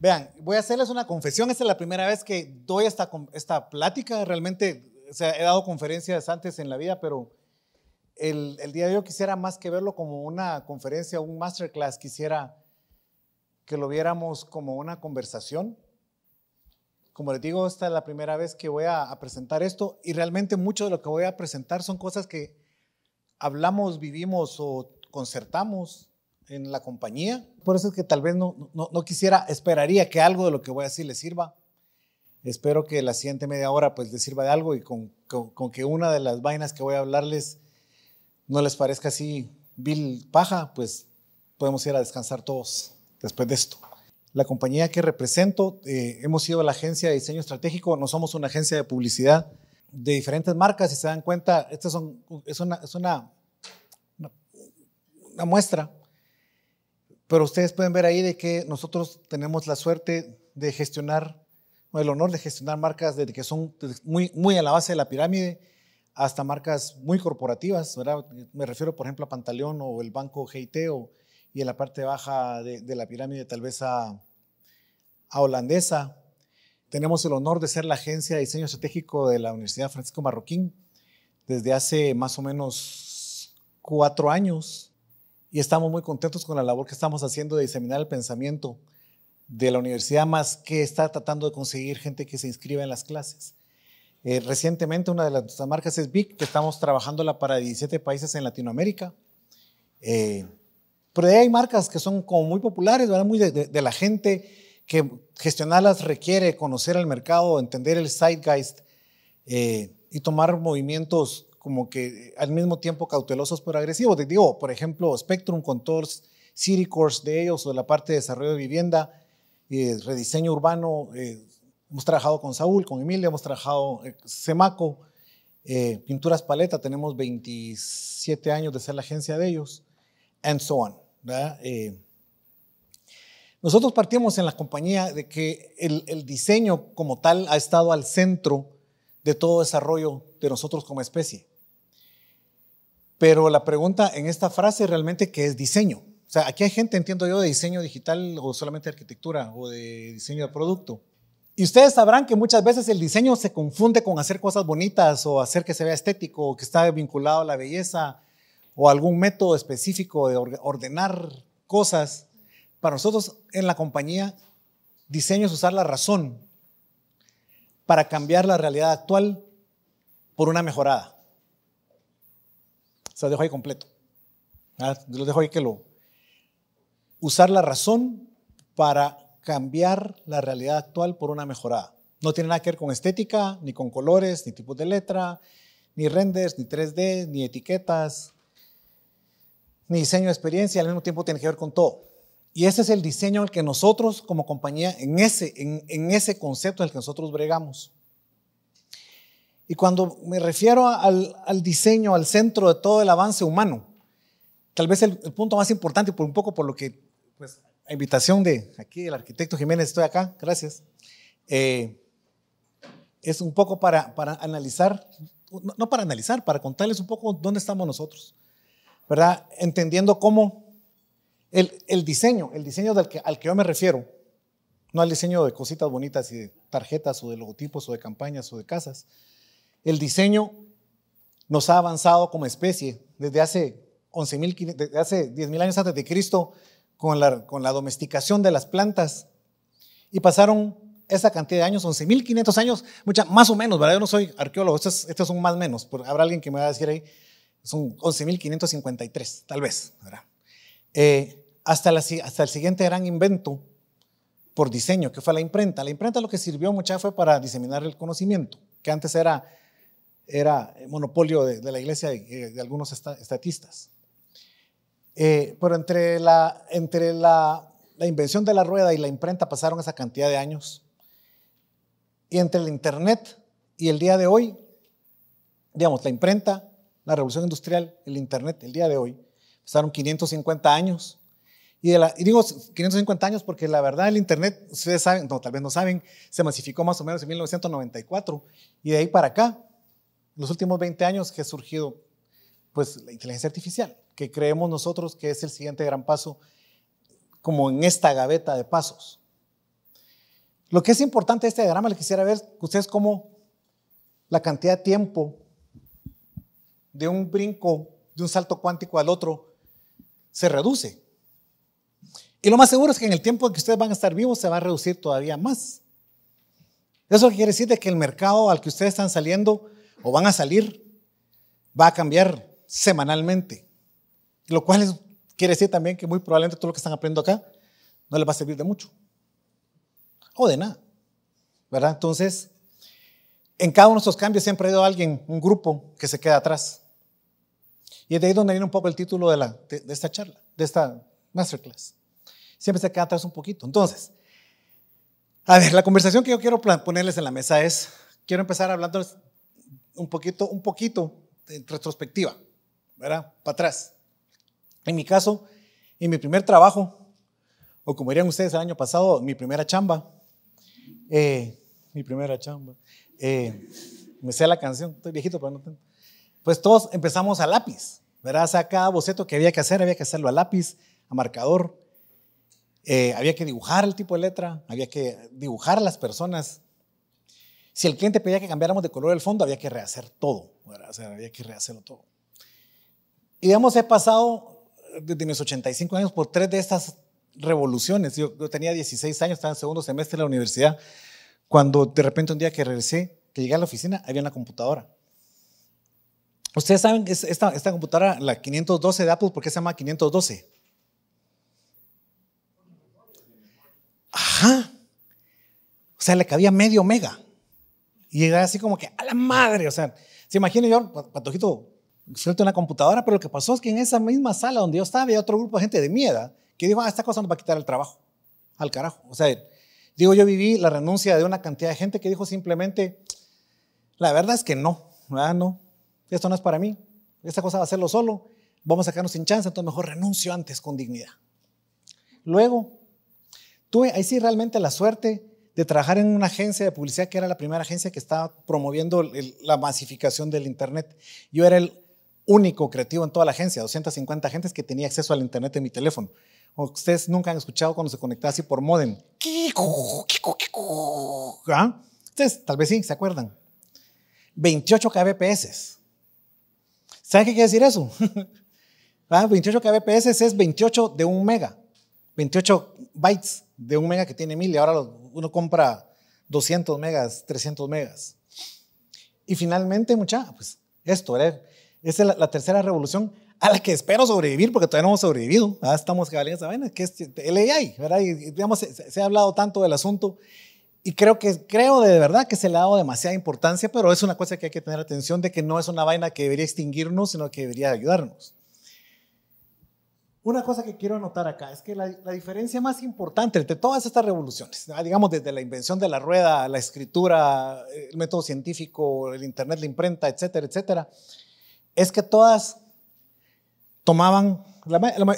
Vean, voy a hacerles una confesión. Esta es la primera vez que doy esta, esta plática. Realmente o sea, he dado conferencias antes en la vida, pero el, el día de hoy quisiera más que verlo como una conferencia, un masterclass, quisiera que lo viéramos como una conversación. Como les digo, esta es la primera vez que voy a presentar esto y realmente mucho de lo que voy a presentar son cosas que hablamos, vivimos o concertamos en la compañía. Por eso es que tal vez no, no, quisiera, esperaría que algo de lo que voy a decir les sirva. Espero que la siguiente media hora pues les sirva de algo y con, con, que una de las vainas que voy a hablarles no les parezca así vil paja, pues podemos ir a descansar todos después de esto. La compañía que represento, eh, hemos sido la agencia de diseño estratégico, no somos una agencia de publicidad de diferentes marcas, si se dan cuenta, esta son, es, una, es una, una muestra pero ustedes pueden ver ahí de que nosotros tenemos la suerte de gestionar, el honor de gestionar marcas desde que son muy, muy a la base de la pirámide hasta marcas muy corporativas, ¿verdad? Me refiero, por ejemplo, a Pantaleón o el Banco GIT y en la parte baja de, la pirámide tal vez a Holandesa. Tenemos el honor de ser la agencia de diseño estratégico de la Universidad Francisco Marroquín desde hace más o menos cuatro años y estamos muy contentos con la labor que estamos haciendo de diseminar el pensamiento de la universidad, más que está tratando de conseguir gente que se inscriba en las clases. Eh, recientemente una de las marcas es Vic que estamos trabajándola para 17 países en Latinoamérica. Eh, pero hay marcas que son como muy populares, muy de, la gente, que gestionarlas requiere conocer el mercado, entender el zeitgeist eh, y tomar movimientos como que eh, al mismo tiempo cautelosos pero agresivos. Te digo, por ejemplo, Spectrum con City Course de ellos o de la parte de desarrollo de vivienda, eh, rediseño urbano, eh, hemos trabajado con Saúl, con Emilia, hemos trabajado eh, Semaco, Pinturas Paleta, tenemos 27 años de ser la agencia de ellos, and so on. nosotros partimos en la compañía de que el, el diseño como tal ha estado al centro de todo desarrollo de nosotros como especie. Pero la pregunta en esta frase realmente que es diseño. O sea, aquí hay gente, entiendo yo, de diseño digital o solamente de arquitectura o de diseño de producto. Y ustedes sabrán que muchas veces el diseño se confunde con hacer cosas bonitas o hacer que se vea estético o que está vinculado a la belleza o algún método específico de ordenar cosas. Para nosotros en la compañía, diseño es usar la razón para cambiar la realidad actual por una mejorada. Se lo dejo ahí completo. Ah, lo dejo ahí que lo... Usar la razón para cambiar la realidad actual por una mejorada. No tiene nada que ver con estética, ni con colores, ni tipos de letra, ni renders, ni 3D, ni etiquetas, ni diseño de experiencia. Al mismo tiempo tiene que ver con todo. Y ese es el diseño al que nosotros como compañía, en ese, en, ese concepto al que nosotros bregamos. Y cuando me refiero al, diseño, al centro de todo el avance humano, tal vez el, punto más importante, por un poco por lo que, pues, a invitación de aquí, el arquitecto Jiménez, estoy acá, gracias, eh, es un poco para, para analizar, no para analizar, para contarles un poco dónde estamos nosotros, ¿verdad? Entendiendo cómo el, diseño, el diseño al que yo me refiero, no al diseño de cositas bonitas y de tarjetas o de logotipos o de campañas o de casas. El diseño nos ha avanzado como especie desde hace 11.000, desde hace 10.000 años antes de Cristo con la, con la domesticación de las plantas y pasaron esa cantidad de años, 11.500 años, mucha, más o menos, ¿verdad? Yo no soy arqueólogo, estos, son más o menos, habrá alguien que me va a decir ahí, son 11.553, tal vez, ¿verdad? Eh, hasta, el siguiente gran invento por diseño, que fue la imprenta. La imprenta lo que sirvió mucha fue para diseminar el conocimiento, que antes era, monopolio de, la iglesia y eh, de, algunos estatistas. Eh, pero entre, la, la invención de la rueda y la imprenta pasaron esa cantidad de años. Y entre el Internet y el día de hoy, digamos, la imprenta, la revolución industrial, el Internet, el día de hoy, pasaron 550 años y, digo 550 años porque la verdad el Internet, ustedes saben, no, tal vez no saben, se masificó más o menos en 1994 y de ahí para acá, los últimos 20 años que ha surgido pues la inteligencia artificial, que creemos nosotros que es el siguiente gran paso como en esta gaveta de pasos. Lo que es importante de este diagrama, le quisiera ver ustedes cómo la cantidad de tiempo de un brinco, de un salto cuántico al otro, se reduce. Y lo más seguro es que en el tiempo en que ustedes van a estar vivos se va a reducir todavía más. Eso quiere decir de que el mercado al que ustedes están saliendo o van a salir va a cambiar semanalmente. Lo cual es, quiere decir también que muy probablemente todo lo que están aprendiendo acá no les va a servir de mucho o de nada. ¿Verdad? Entonces, en cada uno de estos cambios siempre ha ido alguien, un grupo que se queda atrás. Y es de ahí donde viene un poco el título de, de esta charla, de esta masterclass siempre se queda atrás un poquito. Entonces, a ver, la conversación que yo quiero ponerles en la mesa es, quiero empezar hablando un poquito, un poquito en retrospectiva, ¿verdad? Para atrás. En mi caso, en mi primer trabajo, o como dirían ustedes el año pasado, mi primera chamba, eh, mi primera chamba, eh, me sé la canción, estoy viejito, pero Pues todos empezamos a lápiz, ¿verdad? O sea, cada boceto que había que hacer, había que hacerlo a lápiz, a marcador, eh, había que dibujar el tipo de letra, había que dibujar las personas. Si el cliente pedía que cambiáramos de color el fondo, había que rehacer todo. había que rehacerlo todo. Y digamos, he pasado desde mis 85 años por tres de estas revoluciones. Yo, tenía 16 años, estaba en segundo semestre de la universidad, cuando de repente un día que regresé, que llegué a la oficina, había una computadora. Ustedes saben, esta, esta computadora, la 512 de Apple, ¿por qué se llama 512? O sea, le cabía medio mega. Y era así como que, a la madre, o sea, se imagina yo, Patojito, suelto una computadora, pero lo que pasó es que en esa misma sala donde yo estaba había otro grupo de gente de mierda que dijo, ah, esta cosa nos va a quitar el trabajo. Al carajo. O sea, digo, yo viví la renuncia de una cantidad de gente que dijo simplemente, la verdad es que no, ¿verdad? no, esto no es para mí, esta cosa va a hacerlo solo, vamos a quedarnos sin chance, entonces mejor renuncio antes con dignidad. Luego, Tuve ahí sí realmente la suerte de trabajar en una agencia de publicidad que era la primera agencia que estaba promoviendo la masificación del Internet. Yo era el único creativo en toda la agencia, 250 agentes que tenía acceso al Internet en mi teléfono. ustedes nunca han escuchado cuando se conectaba así por modem. ¿ah? Ustedes tal vez sí, ¿se acuerdan? 28 kbps. ¿Saben qué quiere decir eso? 28 ah, kbps es 28 de un mega. 28 bytes de un mega que tiene mil y ahora uno compra 200 megas, 300 megas. Y finalmente, mucha, pues esto, es la, tercera revolución a la que espero sobrevivir porque todavía no hemos sobrevivido. Ah, estamos cabalgando esa vaina, que es el AI, ¿verdad? Y, digamos, se, se, ha hablado tanto del asunto y creo que, creo de verdad que se le ha dado demasiada importancia, pero es una cosa que hay que tener atención de que no es una vaina que debería extinguirnos, sino que debería ayudarnos. Una cosa que quiero anotar acá es que la, diferencia más importante entre todas estas revoluciones, ah, digamos desde la invención de la rueda, la escritura, eh, el método científico, el Internet, la imprenta, etcétera, etcétera, es que todas tomaban,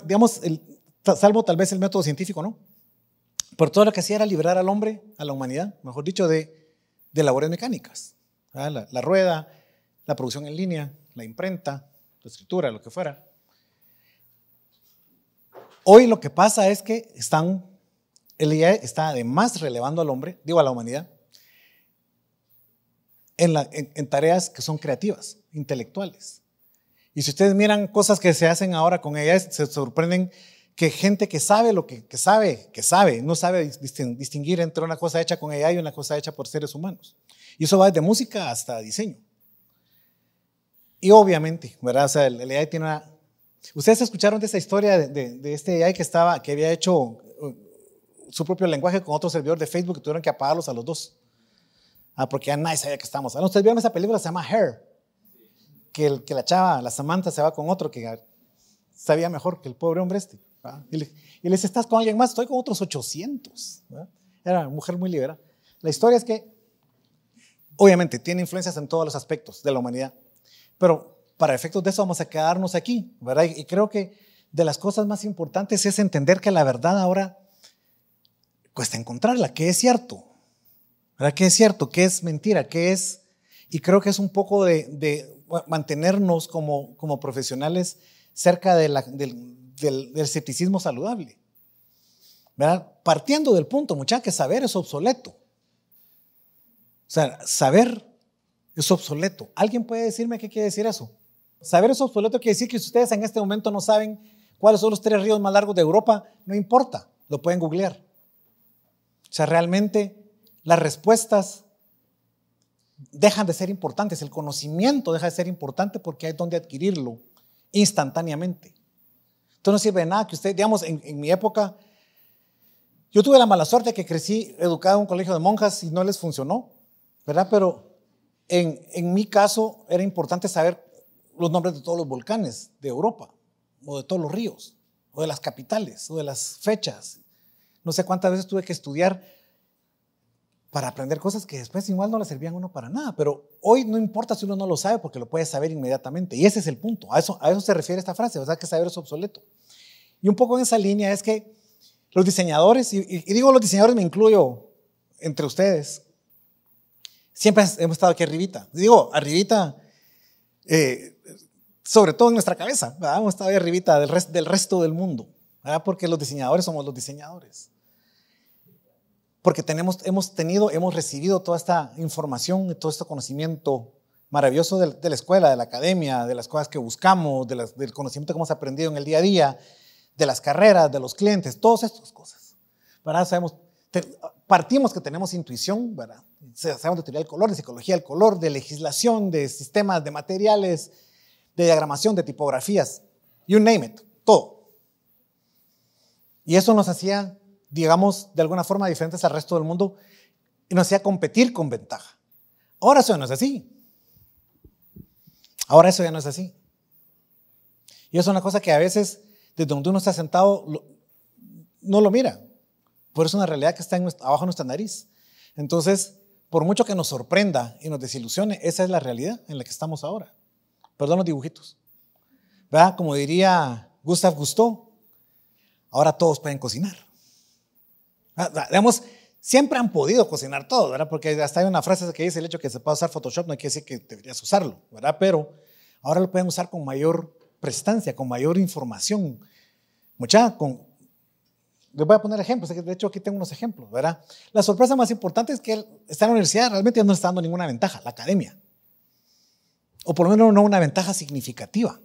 digamos, salvo tal vez el método científico, ¿no? Pero todo lo que hacía era liberar al hombre, a la humanidad, mejor dicho, de, labores mecánicas. la, rueda, la producción en línea, la imprenta, la escritura, lo que fuera. Hoy lo que pasa es que están, el IA está además relevando al hombre, digo a la humanidad, en, tareas que son creativas, intelectuales. Y si ustedes miran cosas que se hacen ahora con ella, se sorprenden que gente que sabe lo que, sabe, que sabe, no sabe distinguir entre una cosa hecha con ella y una cosa hecha por seres humanos. Y eso va desde música hasta diseño. Y obviamente, ¿verdad? O sea, el IA tiene una Ustedes escucharon de esa historia de, este AI que, estaba, que había hecho uh, su propio lenguaje con otro servidor de Facebook que tuvieron que apagarlos a los dos. Ah, porque ya nadie sabía que estábamos. ustedes vieron esa película, se llama Hair. Que, el, que la chava, la Samantha, se va con otro que sabía mejor que el pobre hombre este. Y, le, les estás con alguien más, estoy con otros 800. Era una mujer muy liberal. La historia es que, obviamente, tiene influencias en todos los aspectos de la humanidad. Pero para efectos de eso vamos a quedarnos aquí, ¿verdad? Y creo que de las cosas más importantes es entender que la verdad ahora cuesta encontrarla, que es cierto, ¿verdad? Que es cierto, que es mentira, que es... Y creo que es un poco de, mantenernos como, como profesionales cerca del, del, del, escepticismo saludable. ¿verdad? Partiendo del punto, muchachos, que saber es obsoleto. O sea, saber es obsoleto. ¿Alguien puede decirme qué quiere decir eso? Saber es pues obsoleto quiere decir que si ustedes en este momento no saben cuáles son los tres ríos más largos de Europa, no importa, lo pueden googlear. O sea, realmente las respuestas dejan de ser importantes, el conocimiento deja de ser importante porque hay donde adquirirlo instantáneamente. Entonces no sirve de nada que usted, digamos, en, mi época, yo tuve la mala suerte que crecí educado en un colegio de monjas y no les funcionó, ¿verdad? Pero en, en mi caso era importante saber los nombres de todos los volcanes de Europa, o de todos los ríos, o de las capitales, o de las fechas. No sé cuántas veces tuve que estudiar para aprender cosas que después igual no le servían a uno para nada, pero hoy no importa si uno no lo sabe porque lo puede saber inmediatamente. Y ese es el punto, a eso, a eso se refiere esta frase, o sea que saber es obsoleto. Y un poco en esa línea es que los diseñadores, y, digo los diseñadores me incluyo entre ustedes, siempre hemos estado aquí arribita. Digo, arribita, eh, sobre todo en nuestra cabeza, ¿verdad? hemos estado ahí arribita del, del resto del mundo, ¿verdad? porque los diseñadores somos los diseñadores. Porque tenemos, hemos tenido, hemos recibido toda esta información, todo este conocimiento maravilloso de, la escuela, de la academia, de las cosas que buscamos, del conocimiento que hemos aprendido en el día a día, de las carreras, de los clientes, todas estas cosas. ¿verdad? Sabemos, partimos que tenemos intuición, ¿verdad? sabemos de teoría del color, de psicología del color, de legislación, de sistemas, de materiales, de diagramación, de tipografías, you name it, todo. Y eso nos hacía, digamos, de alguna forma diferentes al resto del mundo y nos hacía competir con ventaja. Ahora eso no es así. Ahora eso ya no es así. Y es una cosa que a veces, desde donde uno está sentado, no lo mira. Pero es una realidad que está abajo de nuestra nariz. Entonces, por mucho que nos sorprenda y nos desilusione, esa es la realidad en la que estamos ahora. Perdón los dibujitos. ¿Verdad? Como diría Gustav Gusteau, ahora todos pueden cocinar. Ah, siempre han podido cocinar todo, ¿verdad? Porque hasta hay una frase que dice el hecho que se puede usar Photoshop no quiere decir que deberías usarlo, ¿verdad? Pero ahora lo pueden usar con mayor prestancia, con mayor información. Mucha, con, les voy a poner ejemplos, de hecho aquí tengo unos ejemplos, ¿verdad? La sorpresa más importante es que en la universidad realmente no está dando ninguna ventaja, la academia o por lo menos no una ventaja significativa.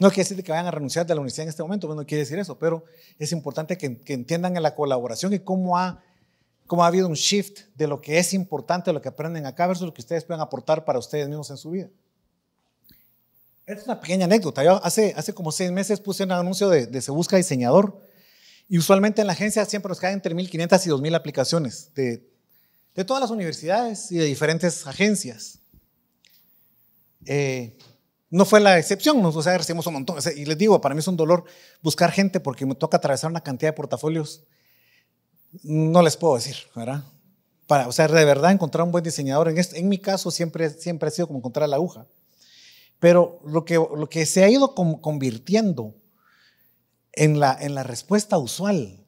No quiere decir que vayan a renunciar de la universidad en este momento, pues no quiere decir eso, pero es importante que, entiendan en la colaboración y cómo ha, cómo ha habido un shift de lo que es importante, lo que aprenden acá, versus lo que ustedes pueden aportar para ustedes mismos en su vida. Es una pequeña anécdota. Yo hace, hace como seis meses puse un anuncio de, Se Busca Diseñador y usualmente en la agencia siempre nos caen entre 1.500 y 2.000 aplicaciones de, de todas las universidades y de diferentes agencias. Eh, no fue la excepción, nos, o recibimos un montón. y les digo, para mí es un dolor buscar gente porque me toca atravesar una cantidad de portafolios. No les puedo decir, ¿verdad? Para, o sea, de verdad encontrar un buen diseñador. En, este, mi caso siempre, siempre ha sido como encontrar la aguja. Pero lo que, se ha ido convirtiendo en la, en la respuesta usual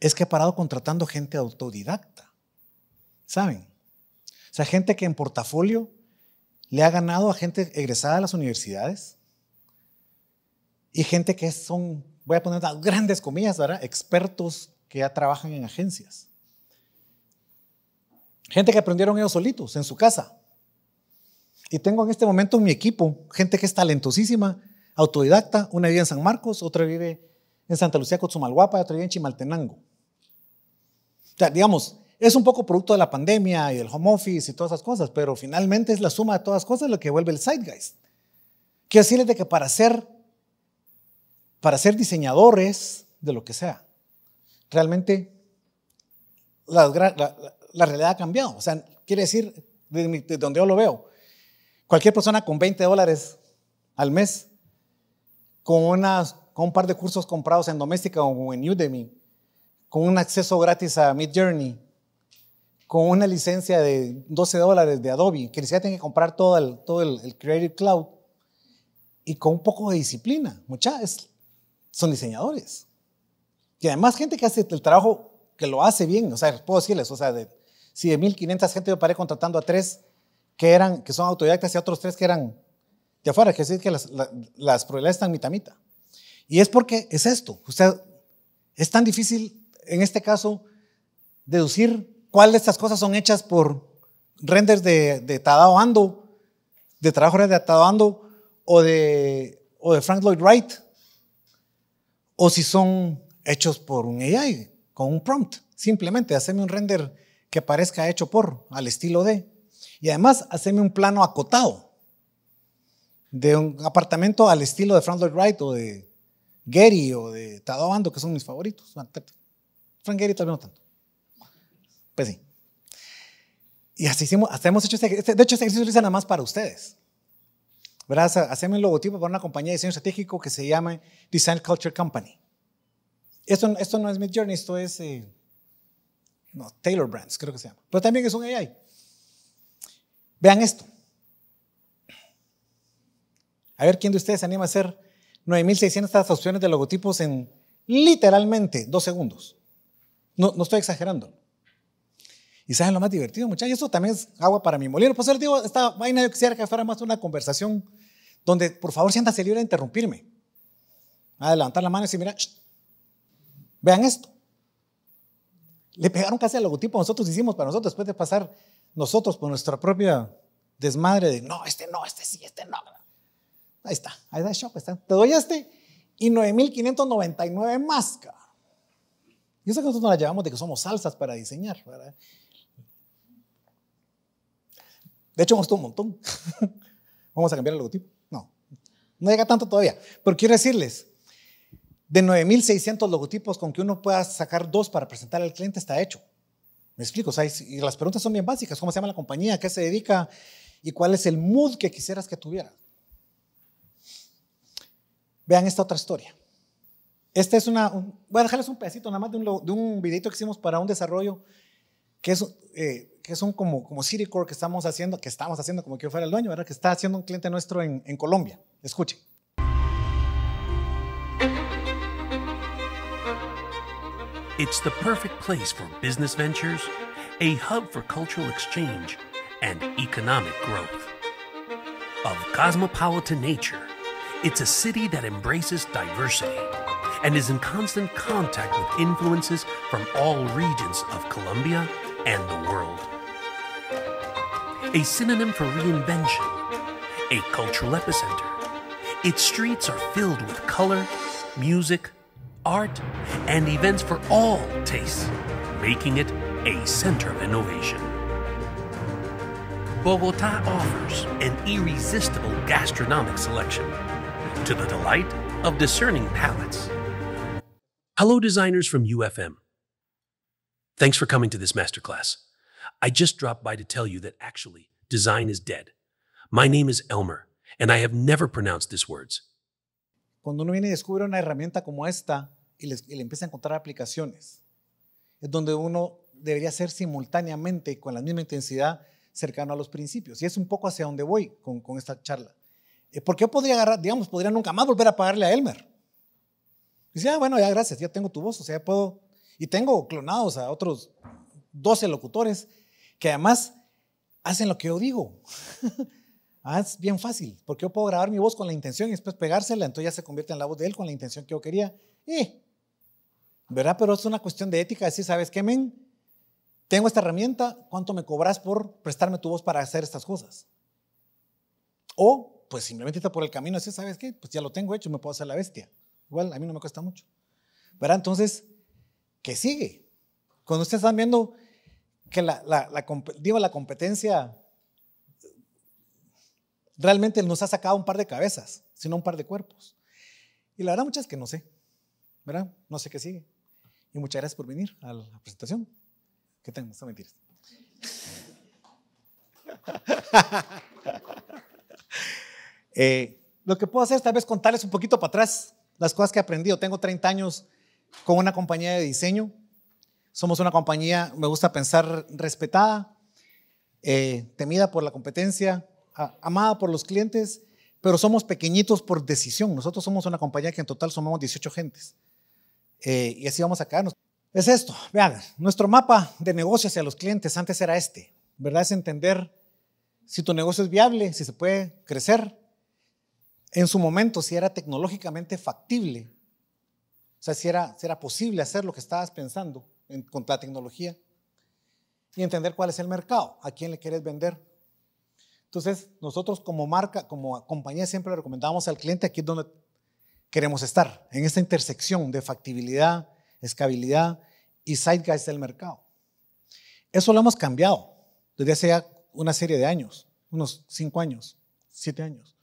es que he parado contratando gente autodidacta. ¿Saben? O sea, gente que en portafolio le ha ganado a gente egresada de las universidades y gente que son, voy a poner grandes comillas, ¿verdad? Expertos que ya trabajan en agencias. Gente que aprendieron ellos solitos en su casa. Y tengo en este momento mi equipo gente que es talentosísima, autodidacta, una vive en San Marcos, otra vive en Santa Lucía, Cotzumalguapa, otra vive en Chimaltenango. O sea, digamos, es un poco producto de la pandemia y del home office y todas esas cosas, pero finalmente es la suma de todas cosas lo que vuelve el zeitgeist. Quiero decirles de que para ser, para ser diseñadores de lo que sea, realmente la, realidad ha cambiado. O sea, quiere decir, desde donde yo lo veo, cualquier persona con 20 dólares al mes, con, unas, con un par de cursos comprados en Doméstica o en Udemy, con un acceso gratis a Mid Journey, con una licencia de 12 dólares de Adobe, que ni siquiera que comprar todo el, todo el, Creative Cloud, y con un poco de disciplina. Muchas son diseñadores. Y además gente que hace el trabajo, que lo hace bien, o sea, puedo decirles, o sea, de, si de 1.500 gente yo paré contratando a tres que, eran, que son autodidactas y a otros tres que eran de afuera, que decir que las, probabilidades están mitamita Y es porque es esto, usted, es tan difícil en este caso deducir ¿Cuál de estas cosas son hechas por renders de, de Tadao Ando, de trabajadores de Tadao Ando o de, de Frank Lloyd Wright? O si son hechos por un AI, con un prompt, simplemente, haceme un render que parezca hecho por, al estilo de. Y además, haceme un plano acotado de un apartamento al estilo de Frank Lloyd Wright o de Gary o de Tadao Ando, que son mis favoritos. Frank Gary tal no tanto. Pues sí. Y así hicimos, hasta hemos hecho este, ejercicio. Este, de hecho este ejercicio lo hice nada más para ustedes. ¿Verdad? Hacemos un logotipo para una compañía de diseño estratégico que se llama Design Culture Company. Esto, esto no es Mid Journey, esto es eh, no, Taylor Brands, creo que se llama. Pero también es un AI. Vean esto. A ver quién de ustedes se anima a hacer 9.600 opciones de logotipos en literalmente dos segundos. no estoy exagerando. Y saben lo más divertido, muchachos, eso también es agua para mi molino. Pues les digo, esta vaina yo quisiera que fuera más una conversación donde, por favor, siéntase libre de interrumpirme. A levantar la mano y decir, mira, vean esto. Le pegaron casi al logotipo nosotros hicimos para nosotros después de pasar nosotros por nuestra propia desmadre de, no, este no, este sí, este no. Ahí está, ahí está el shop, está. Te doy este y 9.599 más, Y eso que nosotros nos la llevamos de que somos salsas para diseñar, ¿verdad? De hecho, me gustó un montón. Vamos a cambiar el logotipo. No, no llega tanto todavía. Pero quiero decirles, de 9.600 logotipos, con que uno pueda sacar dos para presentar al cliente, está hecho. Me explico, y las preguntas son bien básicas. ¿Cómo se llama la compañía? ¿A qué se dedica? ¿Y cuál es el mood que quisieras que tuviera? Vean esta otra historia. Esta es una, voy a dejarles un pedacito nada más de un, de un videito que hicimos para un desarrollo que es, eh, que es un como, como que estamos haciendo, que estamos haciendo como que yo fuera el dueño, ¿verdad? que está haciendo un cliente nuestro en, en Colombia. It's the perfect place for business ventures, a hub for cultural exchange and economic growth. Of cosmopolitan nature, it's a city that embraces diversity and is in constant contact with influences from all regions of Colombia and the world. A synonym for reinvention, a cultural epicenter. Its streets are filled with color, music, art, and events for all tastes, making it a center of innovation. Bogota offers an irresistible gastronomic selection to the delight of discerning palates. Hello, designers from UFM. Thanks for coming to this masterclass. I just dropped by to tell you that actually, design is dead. My name is Elmer, and I have never pronounced these words. Cuando uno viene y descubre una herramienta como esta y le, empieza a encontrar aplicaciones, es donde uno debería ser simultáneamente, con la misma intensidad, cercano a los principios. Y es un poco hacia donde voy con, esta charla. Eh, Porque qué podría agarrar, digamos, podría nunca más volver a pagarle a Elmer. Dice, ah, bueno, ya gracias, ya tengo tu voz, o sea, ya puedo y tengo clonados a otros 12 locutores que además hacen lo que yo digo. Ah, es bien fácil, porque yo puedo grabar mi voz con la intención y después pegársela, entonces ya se convierte en la voz de él con la intención que yo quería. ¿Verdad? Pero es una cuestión de ética, decir, ¿sabes qué, men? Tengo esta herramienta, ¿cuánto me cobras por prestarme tu voz para hacer estas cosas? O, pues simplemente está por el camino, así, ¿sabes qué? Pues ya lo tengo hecho, me puedo hacer la bestia. Igual, a mí no me cuesta mucho. ¿Verdad? Entonces, que sigue. Cuando ustedes están viendo que la, competencia realmente nos ha sacado un par de cabezas, sino un par de cuerpos. Y la verdad, muchas que no sé, ¿verdad? No sé qué sigue. Y muchas gracias por venir a la presentación. ¿Qué tengo? Son mentiras. Eh, lo que puedo hacer es tal vez contarles un poquito para atrás las cosas que he aprendido. Tengo 30 años con una compañía de diseño. Somos una compañía, me gusta pensar, respetada, eh, temida por la competencia, amada por los clientes, pero somos pequeñitos por decisión. Nosotros somos una compañía que en total somos 18 gentes. Eh, y así vamos a quedarnos. Es esto, vean, nuestro mapa de negocios hacia los clientes antes era este, ¿verdad? Es entender si tu negocio es viable, si se puede crecer, en su momento si era tecnológicamente factible o sea, si era, era posible hacer lo que estabas pensando en, con la tecnología y entender cuál es el mercado, a quién le quieres vender. Entonces, nosotros como marca, como compañía, siempre le recomendamos al cliente, aquí es donde queremos estar, en esta intersección de factibilidad, escabilidad y sideguys del mercado. Eso lo hemos cambiado desde hace ya una serie de años, unos cinco años, siete años.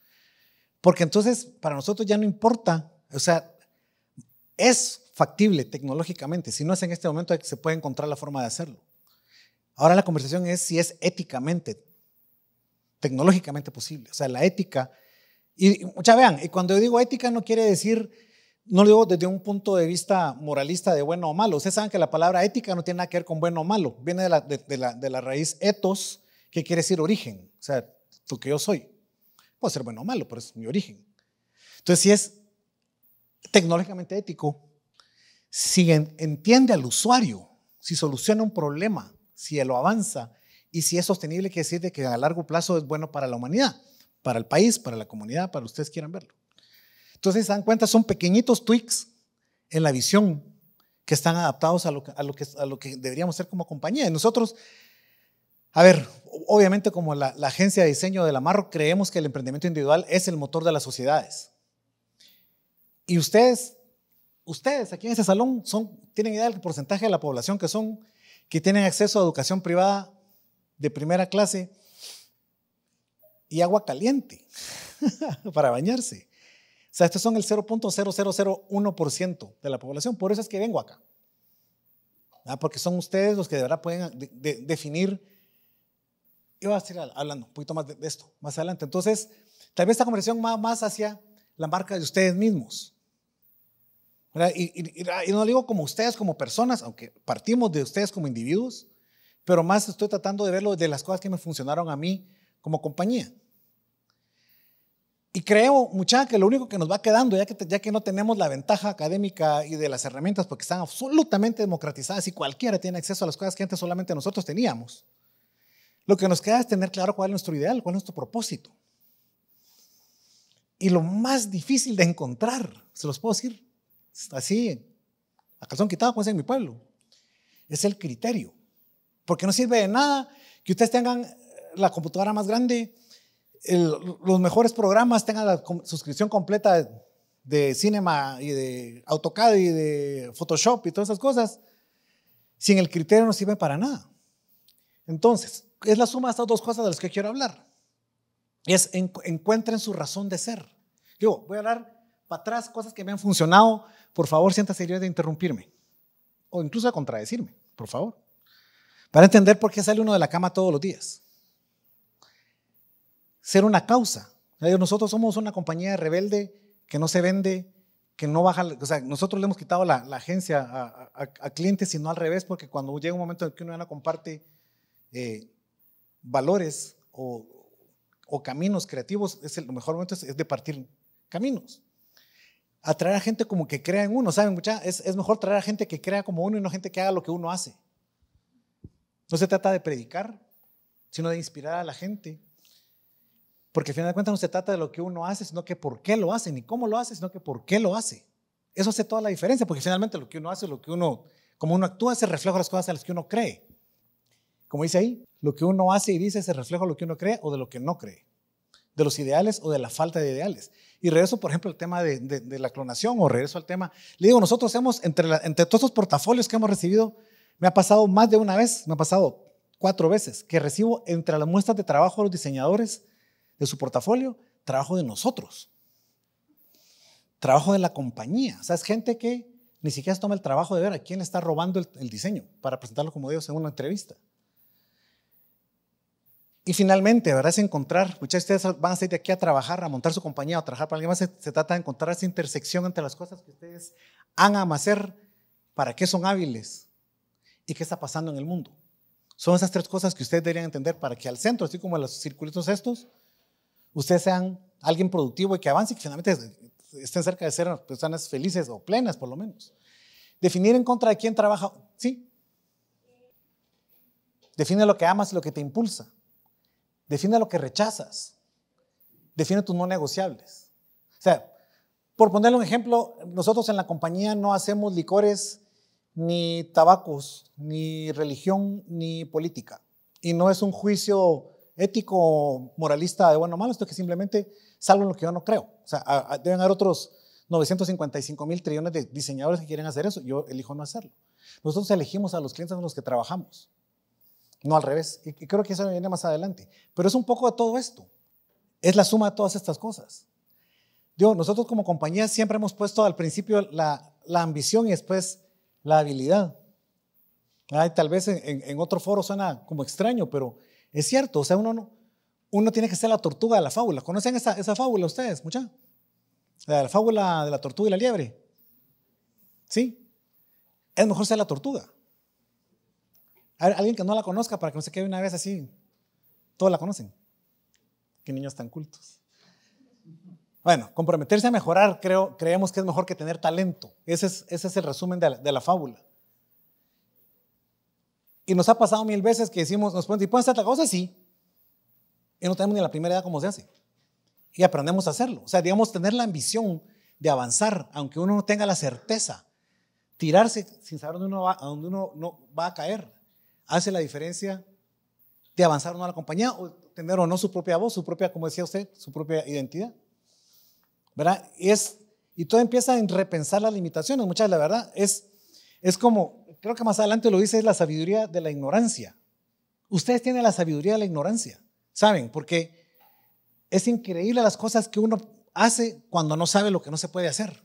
Porque entonces, para nosotros ya no importa, o sea, es factible tecnológicamente. Si no es en este momento, se puede encontrar la forma de hacerlo. Ahora la conversación es si es éticamente, tecnológicamente posible. O sea, la ética. Y ya vean, y cuando yo digo ética no quiere decir, no lo digo desde un punto de vista moralista de bueno o malo. Ustedes saben que la palabra ética no tiene nada que ver con bueno o malo. Viene de la, de, la, de la raíz etos, que quiere decir origen. O sea, tú que yo soy. Puedo ser bueno o malo, pero es mi origen. Entonces, si es tecnológicamente ético si entiende al usuario, si soluciona un problema, si lo avanza y si es sostenible, quiere decir que a largo plazo es bueno para la humanidad, para el país, para la comunidad, para ustedes quieran verlo. Entonces, se dan cuenta, son pequeñitos tweaks en la visión que están adaptados a lo, que, deberíamos ser como compañía. Y nosotros, a ver, obviamente como la, agencia de diseño de la Marro, creemos que el emprendimiento individual es el motor de las sociedades. Y ustedes, ustedes aquí en este salón tienen idea del porcentaje de la población que son, que tienen acceso a educación privada de primera clase y agua caliente para bañarse. O sea, estos son el 0.0001% de la población. Por eso es que vengo acá. Ah, porque son ustedes los que de verdad pueden definir. Yo voy a seguir hablando un poquito más de, esto más adelante. Entonces, tal vez esta conversación va más hacia la marca de ustedes mismos. Y, y, lo no digo como ustedes, como personas, aunque partimos de ustedes como individuos, pero más estoy tratando de verlo de las cosas que me funcionaron a mí como compañía. Y creo, mucha que lo único que nos va quedando, ya que, ya que no tenemos la ventaja académica y de las herramientas, porque están absolutamente democratizadas y cualquiera tiene acceso a las cosas que antes solamente nosotros teníamos, lo que nos queda es tener claro cuál es nuestro ideal, cuál es nuestro propósito. Y lo más difícil de encontrar, se los puedo decir, así, la calzón quitado, como en mi pueblo. Es el criterio. Porque no sirve de nada que ustedes tengan eh, la computadora más grande, los mejores programas, tengan la suscripción completa de Cinema y de AutoCAD y de Photoshop y todas esas cosas, sin el criterio no sirve para nada. Entonces, es la suma de estas dos cosas de las que quiero hablar. Es encuentren su razón de ser. Yo voy a hablar para atrás cosas que me han funcionado, por favor siéntase libre de interrumpirme o incluso de contradecirme, por favor, para entender por qué sale uno de la cama todos los días. Ser una causa. Nosotros somos una compañía rebelde que no se vende, que no baja, o sea, nosotros le hemos quitado la, agencia a, clientes, sino al revés, porque cuando llega un momento en que uno ya no comparte eh, valores o, caminos creativos, es el mejor momento es de partir caminos atraer a gente como que crea en uno. ¿Saben, mucha? Es, mejor traer a gente que crea como uno y no gente que haga lo que uno hace. No se trata de predicar, sino de inspirar a la gente. Porque al final de cuentas no se trata de lo que uno hace, sino que por qué lo hace, ni cómo lo hace, sino que por qué lo hace. Eso hace toda la diferencia, porque finalmente lo que uno hace, lo que uno, como uno actúa, se refleja las cosas a las que uno cree. Como dice ahí, lo que uno hace y dice se refleja lo que uno cree o de lo que no cree, de los ideales o de la falta de ideales. Y regreso, por ejemplo, al tema de, la clonación o regreso al tema. Le digo, nosotros hemos, entre, todos los portafolios que hemos recibido, me ha pasado más de una vez, me ha pasado cuatro veces, que recibo entre las muestras de trabajo de los diseñadores de su portafolio, trabajo de nosotros, trabajo de la compañía. O sea, es gente que ni siquiera se toma el trabajo de ver a quién está robando el, el diseño para presentarlo como Dios en una entrevista. Y finalmente, ¿verdad? Es encontrar, muchas ustedes van a salir de aquí a trabajar, a montar su compañía o a trabajar para alguien más, se, trata de encontrar esa intersección entre las cosas que ustedes han a hacer, para qué son hábiles y qué está pasando en el mundo. Son esas tres cosas que ustedes deberían entender para que al centro, así como en los circulitos estos, ustedes sean alguien productivo y que avance y que finalmente estén cerca de ser personas felices o plenas, por lo menos. Definir en contra de quién trabaja, sí. Define lo que amas y lo que te impulsa. Define lo que rechazas. Define tus no negociables. O sea, por ponerle un ejemplo, nosotros en la compañía no hacemos licores ni tabacos, ni religión, ni política. Y no es un juicio ético, moralista, de bueno o malo, esto es que simplemente salvo en lo que yo no creo. O sea, deben haber otros 955 mil trillones de diseñadores que quieren hacer eso. Yo elijo no hacerlo. Nosotros elegimos a los clientes con los que trabajamos no al revés. Y creo que eso viene más adelante. Pero es un poco de todo esto. Es la suma de todas estas cosas. Yo nosotros como compañía siempre hemos puesto al principio la, ambición y después la habilidad. tal vez en, otro foro suena como extraño, pero es cierto. O sea, uno, no, uno tiene que ser la tortuga de la fábula. ¿Conocen esa, fábula ustedes, mucha? La, la fábula de la tortuga y la liebre. ¿Sí? Es mejor ser la tortuga. A alguien que no la conozca para que no se quede una vez así. Todos la conocen. Qué niños tan cultos. Bueno, comprometerse a mejorar creo, creemos que es mejor que tener talento. Ese es, ese es el resumen de la, fábula. Y nos ha pasado mil veces que decimos, nos ponen, ¿y pueden hacer otra cosa? Sí. Y no tenemos ni la primera idea cómo se hace. Y aprendemos a hacerlo. O sea, digamos, tener la ambición de avanzar, aunque uno no tenga la certeza. Tirarse sin saber dónde uno a dónde uno no va a caer hace la diferencia de avanzar o no a la compañía o tener o no su propia voz, su propia, como decía usted, su propia identidad. ¿Verdad? Y, es, y todo empieza en repensar las limitaciones. Muchas, la verdad, es, es como, creo que más adelante lo dice, es la sabiduría de la ignorancia. Ustedes tienen la sabiduría de la ignorancia, ¿saben? Porque es increíble las cosas que uno hace cuando no sabe lo que no se puede hacer.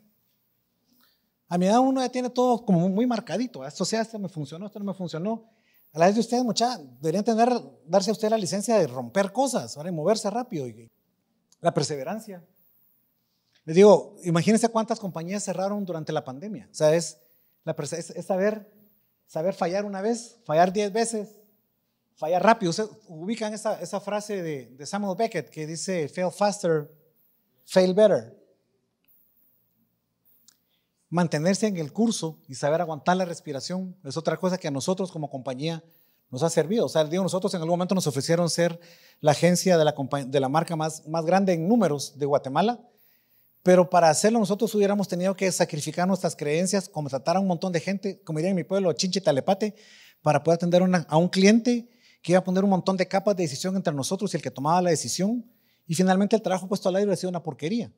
A mi edad uno ya tiene todo como muy marcadito. Esto sea, esto me funcionó, esto no me funcionó. A la vez de ustedes, muchachos, deberían tener, darse a usted la licencia de romper cosas, de moverse rápido. Y, la perseverancia. Les digo, imagínense cuántas compañías cerraron durante la pandemia. O sea, es, la, saber, saber fallar una vez, fallar diez veces, fallar rápido. ubican esa, esa frase de, de Samuel Beckett que dice, fail faster, fail better mantenerse en el curso y saber aguantar la respiración es otra cosa que a nosotros como compañía nos ha servido. O sea, digo, nosotros en algún momento nos ofrecieron ser la agencia de la, marca más, más grande en números de Guatemala, pero para hacerlo nosotros hubiéramos tenido que sacrificar nuestras creencias, contratar a un montón de gente, como diría en mi pueblo, chinche talepate, para poder atender a un cliente que iba a poner un montón de capas de decisión entre nosotros y el que tomaba la decisión. Y finalmente el trabajo puesto al aire ha sido una porquería.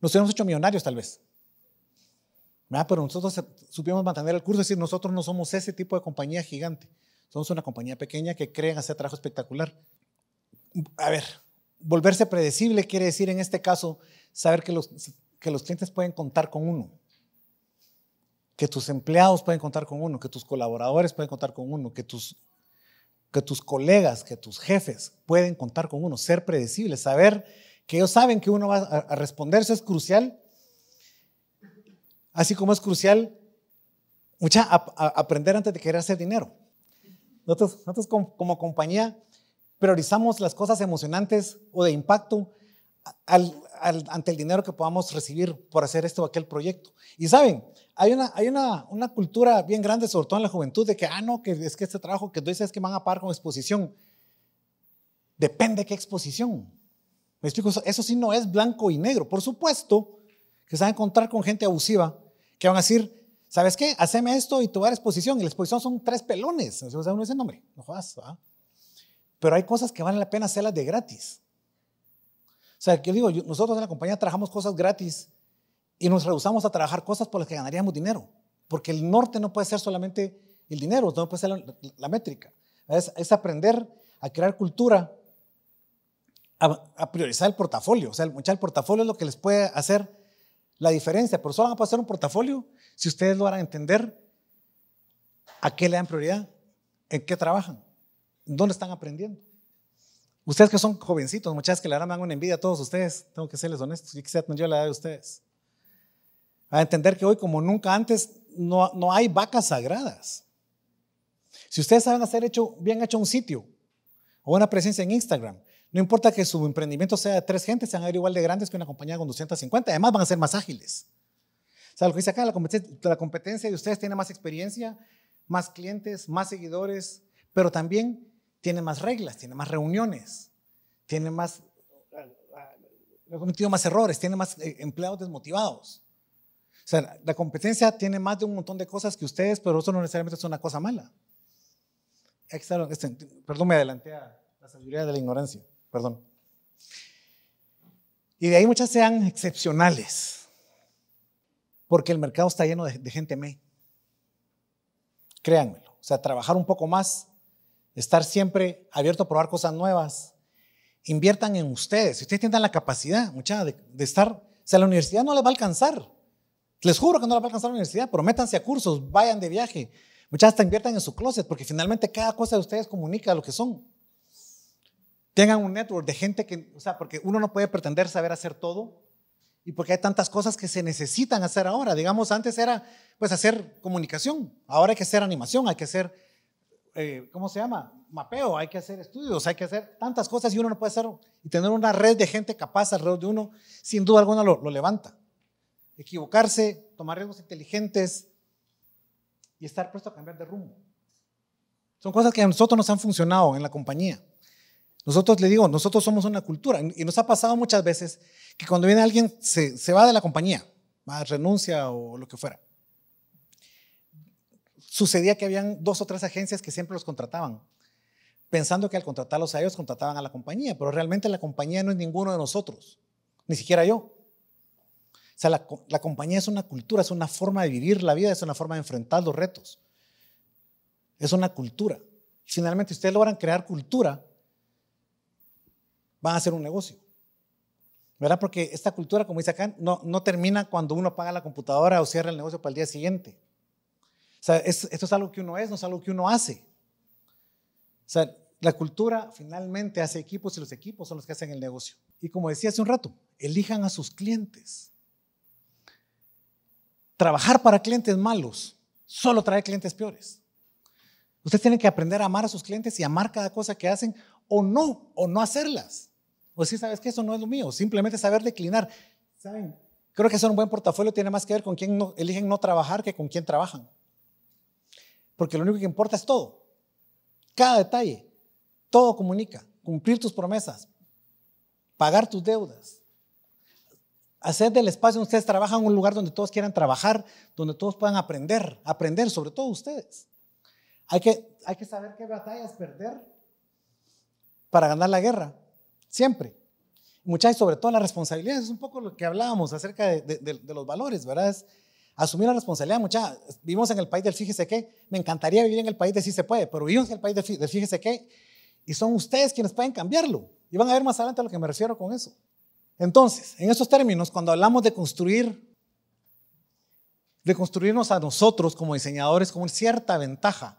Nos hubiéramos hecho millonarios tal vez, pero nosotros supimos mantener el curso, es decir, nosotros no somos ese tipo de compañía gigante, somos una compañía pequeña que creen hacer trabajo espectacular. A ver, volverse predecible quiere decir en este caso saber que los, que los clientes pueden contar con uno, que tus empleados pueden contar con uno, que tus colaboradores pueden contar con uno, que tus, que tus colegas, que tus jefes pueden contar con uno, ser predecible, saber que ellos saben que uno va a, responderse es crucial Así como es crucial, mucha, aprender antes de querer hacer dinero. Nosotros, como, compañía priorizamos las cosas emocionantes o de impacto ante el dinero que podamos recibir por hacer esto o aquel proyecto. Y saben, hay, una, hay una, una, cultura bien grande, sobre todo en la juventud, de que, ah, no, que es que este trabajo que tú dices que van a pagar con exposición. Depende qué exposición. Me explico, eso, eso sí no es blanco y negro. Por supuesto que se va a encontrar con gente abusiva, que van a decir, ¿sabes qué? Haceme esto y tú vas a exposición. Y la exposición son tres pelones. O sea, uno dice, no, no jodas. Pero hay cosas que valen la pena hacerlas de gratis. O sea, yo digo, nosotros en la compañía trabajamos cosas gratis y nos rehusamos a trabajar cosas por las que ganaríamos dinero. Porque el norte no puede ser solamente el dinero, no puede ser la, métrica. Es, aprender a crear cultura, a, priorizar el portafolio. O sea, el, el portafolio es lo que les puede hacer la diferencia, pero solo van a pasar un portafolio si ustedes lo harán entender a qué le dan prioridad, en qué trabajan, dónde están aprendiendo. Ustedes que son jovencitos, muchachas que le harán dan una envidia a todos ustedes, tengo que serles honestos, yo quisiera tener yo la edad de ustedes. A entender que hoy, como nunca antes, no, no hay vacas sagradas. Si ustedes saben hacer hecho, bien hecho un sitio o una presencia en Instagram, no importa que su emprendimiento sea de tres gentes, se van a ver igual de grandes que una compañía con 250. Además, van a ser más ágiles. O sea, lo que dice acá, la competencia, de ustedes tiene más experiencia, más clientes, más seguidores, pero también tiene más reglas, tiene más reuniones, tiene más, ha cometido más errores, tiene más eh, empleados desmotivados. O sea, la competencia tiene más de un montón de cosas que ustedes, pero eso no necesariamente es una cosa mala. Este, perdón, me adelanté a la sabiduría de la ignorancia perdón. Y de ahí muchas sean excepcionales, porque el mercado está lleno de, gente me. Créanmelo. O sea, trabajar un poco más, estar siempre abierto a probar cosas nuevas. Inviertan en ustedes. Si ustedes tienen la capacidad, muchacha, de, estar. O sea, la universidad no les va a alcanzar. Les juro que no les va a alcanzar la universidad, pero métanse a cursos, vayan de viaje. Muchas hasta inviertan en su closet, porque finalmente cada cosa de ustedes comunica lo que son tengan un network de gente que, o sea, porque uno no puede pretender saber hacer todo y porque hay tantas cosas que se necesitan hacer ahora. Digamos, antes era pues hacer comunicación, ahora hay que hacer animación, hay que hacer, eh, ¿cómo se llama? Mapeo, hay que hacer estudios, hay que hacer tantas cosas y uno no puede hacerlo. Y tener una red de gente capaz alrededor de uno, sin duda alguna lo, lo levanta. Equivocarse, tomar riesgos inteligentes y estar presto a cambiar de rumbo. Son cosas que a nosotros nos han funcionado en la compañía. Nosotros le digo, nosotros somos una cultura y nos ha pasado muchas veces que cuando viene alguien se, se va de la compañía, renuncia o lo que fuera. Sucedía que habían dos o tres agencias que siempre los contrataban, pensando que al contratarlos a ellos contrataban a la compañía, pero realmente la compañía no es ninguno de nosotros, ni siquiera yo. O sea, la, la, compañía es una cultura, es una forma de vivir la vida, es una forma de enfrentar los retos. Es una cultura. finalmente, ustedes logran crear cultura van a hacer un negocio. ¿Verdad? Porque esta cultura, como dice acá, no, no termina cuando uno apaga la computadora o cierra el negocio para el día siguiente. O sea, esto es algo que uno es, no es algo que uno hace. O sea, la cultura finalmente hace equipos y los equipos son los que hacen el negocio. Y como decía hace un rato, elijan a sus clientes. Trabajar para clientes malos solo trae clientes peores. Ustedes tienen que aprender a amar a sus clientes y amar cada cosa que hacen o no, o no hacerlas. O si sabes que eso no es lo mío, simplemente saber declinar. Creo que hacer un buen portafolio tiene más que ver con quién eligen no trabajar que con quién trabajan. Porque lo único que importa es todo. Cada detalle. Todo comunica. Cumplir tus promesas. Pagar tus deudas. Hacer del espacio donde ustedes trabajan un lugar donde todos quieran trabajar, donde todos puedan aprender. Aprender sobre todo ustedes. Hay que, hay que saber qué batallas perder para ganar la guerra, siempre. y sobre todo la responsabilidad, es un poco lo que hablábamos acerca de, los valores, ¿verdad? Es asumir la responsabilidad, muchas Vivimos en el país del fíjese qué, me encantaría vivir en el país de sí se puede, pero vivimos en el país del fíjese qué y son ustedes quienes pueden cambiarlo. Y van a ver más adelante a lo que me refiero con eso. Entonces, en esos términos, cuando hablamos de construir, de construirnos a nosotros como diseñadores con cierta ventaja,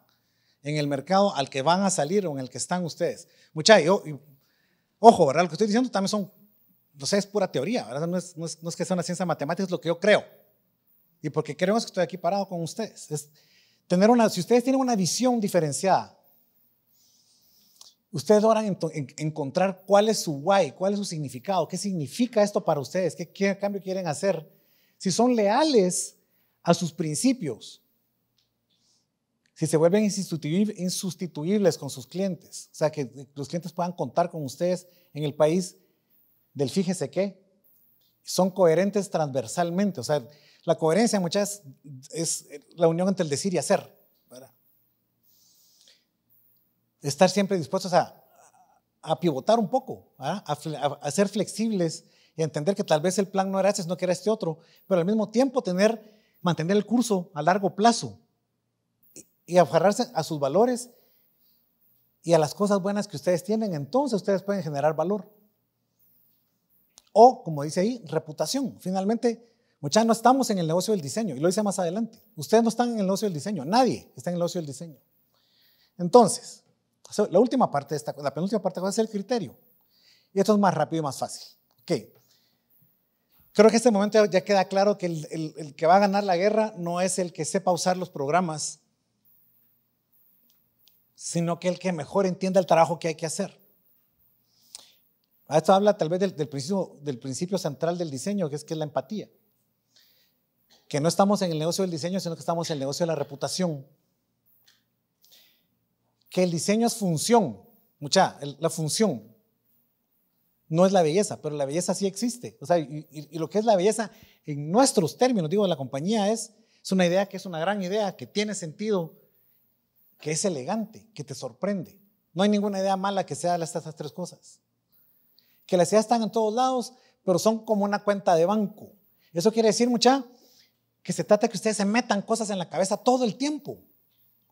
en el mercado al que van a salir o en el que están ustedes. Muchachos, ojo, ¿verdad? Lo que estoy diciendo también son, no es pura teoría, ¿verdad? No es, no es, no es que sea una ciencia matemática, es lo que yo creo. Y porque creo que estoy aquí parado con ustedes. tener una, si ustedes tienen una visión diferenciada, Ustedes logran encontrar cuál es su why, cuál es su significado, qué significa esto para ustedes, qué, qué cambio quieren hacer. Si son leales a sus principios, si se vuelven insustituibles con sus clientes, o sea, que los clientes puedan contar con ustedes en el país del fíjese qué, son coherentes transversalmente, o sea, la coherencia muchas es la unión entre el decir y hacer, ¿verdad? Estar siempre dispuestos a, pivotar un poco, a, ser flexibles y entender que tal vez el plan no era este, sino que era este otro, pero al mismo tiempo tener, mantener el curso a largo plazo, y aferrarse a sus valores y a las cosas buenas que ustedes tienen, entonces ustedes pueden generar valor. O, como dice ahí, reputación. Finalmente, muchachos, no estamos en el negocio del diseño, y lo hice más adelante. Ustedes no están en el negocio del diseño, nadie está en el negocio del diseño. Entonces, la última parte de esta, la penúltima parte va a ser el criterio. Y esto es más rápido y más fácil. Ok. Creo que en este momento ya queda claro que el que va a ganar la guerra no es el que sepa usar los programas sino que el que mejor entienda el trabajo que hay que hacer. Esto habla tal vez del, principio, central del diseño, que es, que es la empatía. Que no estamos en el negocio del diseño, sino que estamos en el negocio de la reputación. Que el diseño es función, mucha, la función. No es la belleza, pero la belleza sí existe. O sea, y, lo que es la belleza en nuestros términos, digo, de la compañía es, es una idea que es una gran idea, que tiene sentido, que es elegante, que te sorprende. No hay ninguna idea mala que sea de estas tres cosas. Que las ideas están en todos lados, pero son como una cuenta de banco. Eso quiere decir, mucha, que se trata de que ustedes se metan cosas en la cabeza todo el tiempo.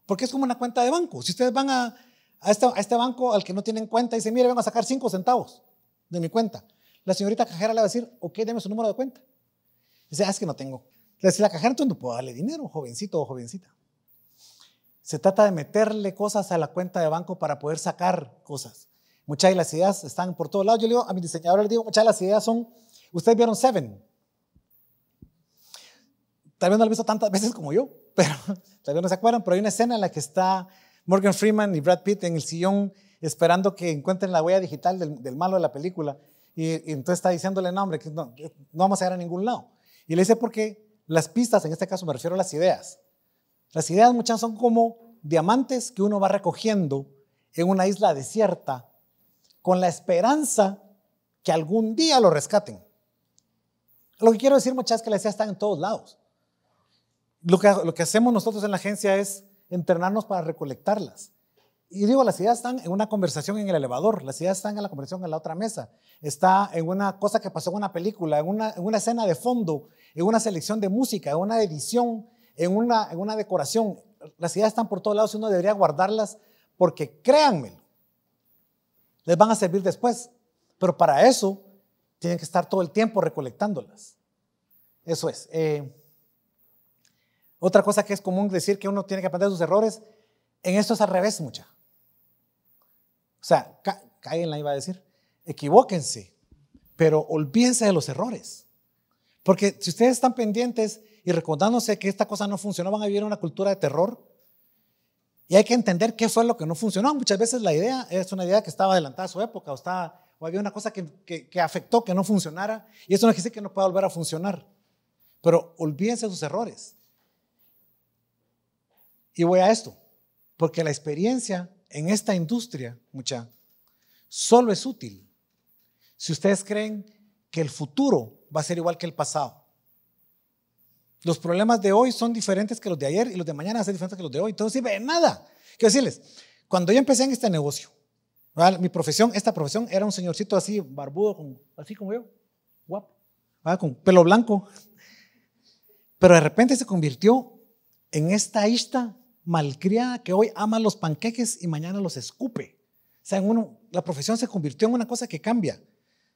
Porque es como una cuenta de banco. Si ustedes van a, a, este, banco al que no tienen cuenta y dicen, mire, vengo a sacar cinco centavos de mi cuenta. La señorita cajera le va a decir, ok, deme su número de cuenta. dice, ah, es que no tengo. Le dice, la cajera, entonces no puedo darle dinero, jovencito o jovencita se trata de meterle cosas a la cuenta de banco para poder sacar cosas. Muchas de las ideas están por todos lados. Yo le digo a mi diseñador, le digo, muchas de las ideas son, ustedes vieron Seven. Tal vez no lo han visto tantas veces como yo, pero tal vez no se acuerdan, pero hay una escena en la que está Morgan Freeman y Brad Pitt en el sillón esperando que encuentren la huella digital del, malo de la película. Y, entonces está diciéndole, no, hombre, que no, vamos a llegar a ningún lado. Y le dice, porque las pistas, en este caso me refiero a las ideas, las ideas muchas son como diamantes que uno va recogiendo en una isla desierta con la esperanza que algún día lo rescaten. Lo que quiero decir muchas es que las ideas están en todos lados. Lo que, lo que hacemos nosotros en la agencia es entrenarnos para recolectarlas. Y digo, las ideas están en una conversación en el elevador, las ideas están en la conversación en la otra mesa, está en una cosa que pasó en una película, en una, en una escena de fondo, en una selección de música, en una edición en una, decoración. Las ideas están por todos lados y uno debería guardarlas porque créanme, les van a servir después. Pero para eso tienen que estar todo el tiempo recolectándolas. Eso es. Eh, otra cosa que es común decir que uno tiene que aprender sus errores, en esto es al revés, mucha. O sea, la iba a decir. Equivóquense, pero olvídense de los errores. Porque si ustedes están pendientes y recordándose que esta cosa no funcionó, van a vivir una cultura de terror. Y hay que entender qué fue lo que no funcionó. Muchas veces la idea es una idea que estaba adelantada a su época o, estaba, o había una cosa que, afectó que no funcionara. Y eso no quiere decir que no pueda volver a funcionar. Pero olvídense sus errores. Y voy a esto, porque la experiencia en esta industria, mucha, solo es útil si ustedes creen que el futuro va a ser igual que el pasado. Los problemas de hoy son diferentes que los de ayer y los de mañana van a ser diferentes que los de hoy. Entonces, sirve ve nada. Quiero decirles, cuando yo empecé en este negocio, mi profesión, esta profesión era un señorcito así, barbudo, así como yo, guapo, con pelo blanco. Pero de repente se convirtió en esta ista malcriada que hoy ama los panqueques y mañana los escupe. O sea, la profesión se convirtió en una cosa que cambia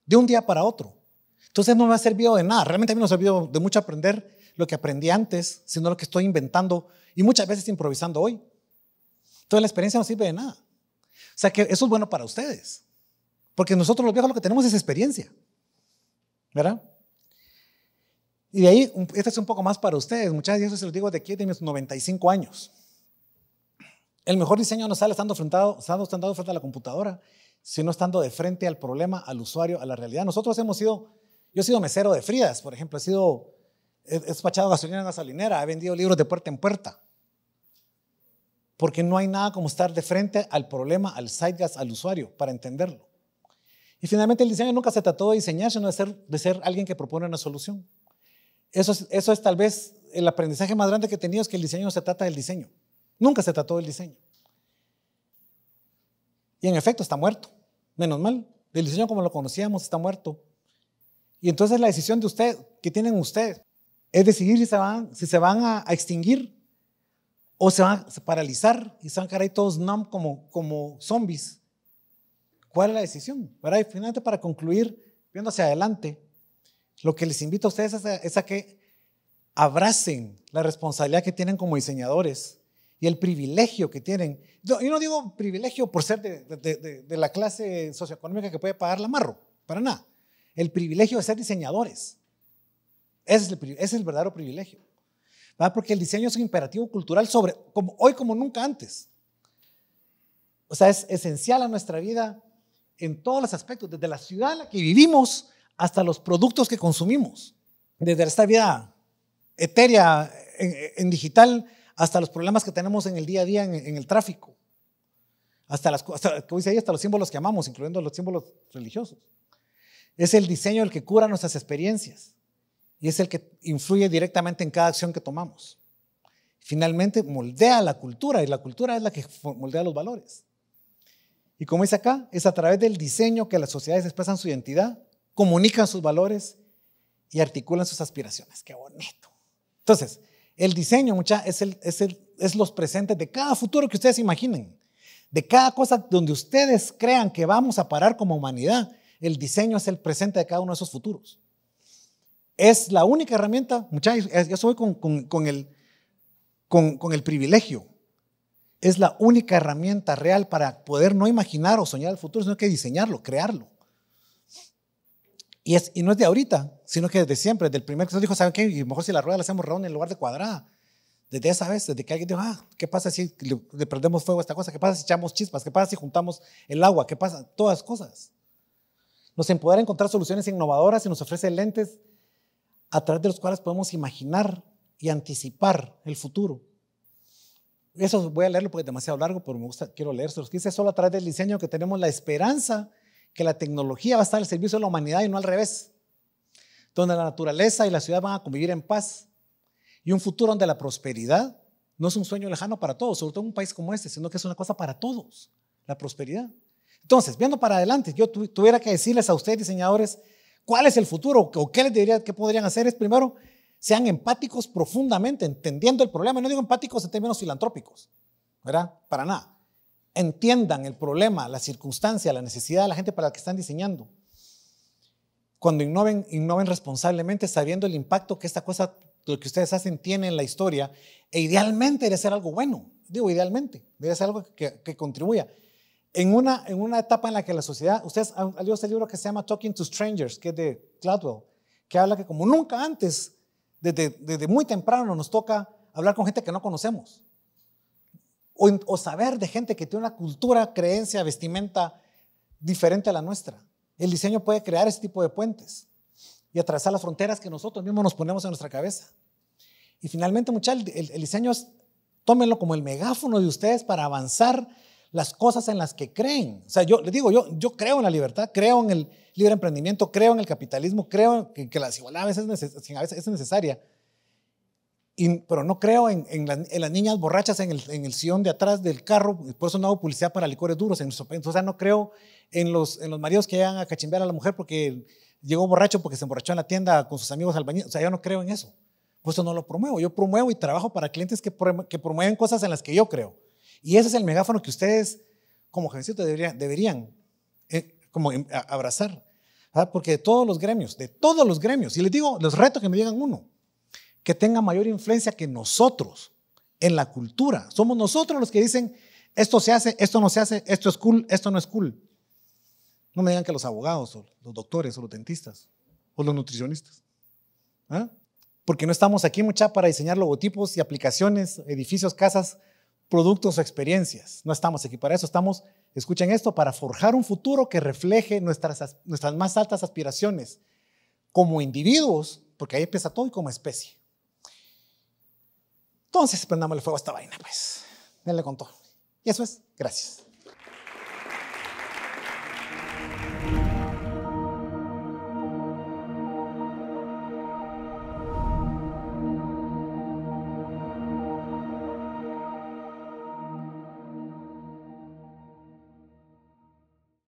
de un día para otro. Entonces no me ha servido de nada. Realmente a mí no me ha servido de mucho aprender lo que aprendí antes, sino lo que estoy inventando y muchas veces improvisando hoy. Entonces la experiencia no sirve de nada. O sea que eso es bueno para ustedes. Porque nosotros los viejos lo que tenemos es experiencia. ¿Verdad? Y de ahí, este es un poco más para ustedes. Muchas veces se los digo de aquí, de mis 95 años. El mejor diseño no sale estando, enfrentado, estando, estando frente a la computadora, sino estando de frente al problema, al usuario, a la realidad. Nosotros hemos sido yo he sido mesero de Fridas, por ejemplo, he sido, he despachado gasolina en gasolinera, he vendido libros de puerta en puerta. Porque no hay nada como estar de frente al problema, al sidegas, al usuario, para entenderlo. Y finalmente el diseño nunca se trató de diseñar, sino de ser, de ser alguien que propone una solución. Eso es, eso tal vez el aprendizaje más grande que he tenido, es que el diseño no se trata del diseño. Nunca se trató del diseño. Y en efecto está muerto. Menos mal. El diseño como lo conocíamos está muerto. Y entonces la decisión de ustedes, que tienen ustedes, es decidir si se van, si se van a, extinguir o se van a paralizar y se van a caer ahí todos numb como, como zombies. ¿Cuál es la decisión? finalmente, para concluir, viendo hacia adelante, lo que les invito a ustedes es a, que abracen la responsabilidad que tienen como diseñadores y el privilegio que tienen. Yo, yo no digo privilegio por ser de, la clase socioeconómica que puede pagar la marro, para nada el privilegio de ser diseñadores. Ese es el, verdadero privilegio. Porque el diseño es un imperativo cultural sobre, hoy como nunca antes. O sea, es esencial a nuestra vida en todos los aspectos, desde la ciudad en la que vivimos hasta los productos que consumimos, desde esta vida etérea en, digital hasta los problemas que tenemos en el día a día en, el tráfico, hasta las hasta los símbolos que amamos, incluyendo los símbolos religiosos. Es el diseño el que cura nuestras experiencias y es el que influye directamente en cada acción que tomamos. Finalmente, moldea la cultura y la cultura es la que moldea los valores. Y como dice acá, es a través del diseño que las sociedades expresan su identidad, comunican sus valores y articulan sus aspiraciones. Qué bonito. Entonces, el diseño, mucha, es, el, es, es los presentes de cada futuro que ustedes imaginen, de cada cosa donde ustedes crean que vamos a parar como humanidad el diseño es el presente de cada uno de esos futuros. Es la única herramienta, muchachos, yo soy con, el, privilegio. Es la única herramienta real para poder no imaginar o soñar el futuro, sino que diseñarlo, crearlo. Y, no es de ahorita, sino que desde siempre, desde el primer que se dijo, ¿saben qué? mejor si la rueda la hacemos redonda en lugar de cuadrada. Desde esa vez, desde que alguien dijo, ah, ¿qué pasa si le, le prendemos fuego a esta cosa? ¿Qué pasa si echamos chispas? ¿Qué pasa si juntamos el agua? ¿Qué pasa? Todas cosas nos empodera a encontrar soluciones innovadoras y nos ofrece lentes a través de los cuales podemos imaginar y anticipar el futuro. Eso voy a leerlo porque es demasiado largo, pero me gusta, quiero leerlo. Dice solo a través del diseño que tenemos la esperanza que la tecnología va a estar al servicio de la humanidad y no al revés. Donde la naturaleza y la ciudad van a convivir en paz. Y un futuro donde la prosperidad no es un sueño lejano para todos, sobre todo en un país como este, sino que es una cosa para todos, la prosperidad. Entonces, viendo para adelante, yo tuviera que decirles a ustedes, diseñadores, cuál es el futuro o qué les podrían hacer, es primero, sean empáticos profundamente, entendiendo el problema. no digo empáticos en términos filantrópicos, ¿verdad? Para nada. Entiendan el problema, la circunstancia, la necesidad de la gente para la que están diseñando. Cuando innoven, innoven responsablemente, sabiendo el impacto que esta cosa, lo que ustedes hacen, tiene en la historia. E idealmente debe ser algo bueno. Digo, idealmente, debe ser algo que, que contribuya. En una, etapa en la que la sociedad, ustedes han leído este libro que se llama Talking to Strangers, que es de Gladwell, que habla que como nunca antes, desde, muy temprano nos toca hablar con gente que no conocemos. O, saber de gente que tiene una cultura, creencia, vestimenta diferente a la nuestra. El diseño puede crear ese tipo de puentes y atravesar las fronteras que nosotros mismos nos ponemos en nuestra cabeza. Y finalmente, muchachos, el, el, diseño es, tómenlo como el megáfono de ustedes para avanzar las cosas en las que creen. O sea, yo le digo, yo, yo creo en la libertad, creo en el libre emprendimiento, creo en el capitalismo, creo que, que la desigualdad a veces, es necesaria. pero no creo en, las niñas borrachas en el, en sillón de atrás del carro, por eso no hago publicidad para licores duros en nuestro país. O sea, no creo en los, en los maridos que llegan a cachimbear a la mujer porque llegó borracho porque se emborrachó en la tienda con sus amigos albañiles. O sea, yo no creo en eso. Por eso no lo promuevo. Yo promuevo y trabajo para clientes que promueven cosas en las que yo creo. Y ese es el megáfono que ustedes, como jovencitos, deberían, deberían eh, como em, abrazar. Porque de todos los gremios, de todos los gremios, y les digo, los retos que me digan uno, que tenga mayor influencia que nosotros en la cultura. Somos nosotros los que dicen, esto se hace, esto no se hace, esto es cool, esto no es cool. No me digan que los abogados los doctores los dentistas o los nutricionistas. ¿eh? Porque no estamos aquí mucha para diseñar logotipos y aplicaciones, edificios, casas productos o experiencias. No estamos aquí para eso, estamos, escuchen esto, para forjar un futuro que refleje nuestras, nuestras más altas aspiraciones como individuos, porque ahí empieza todo, y como especie. Entonces, prendámosle fuego a esta vaina, pues. Denle le contó. Y eso es. Gracias.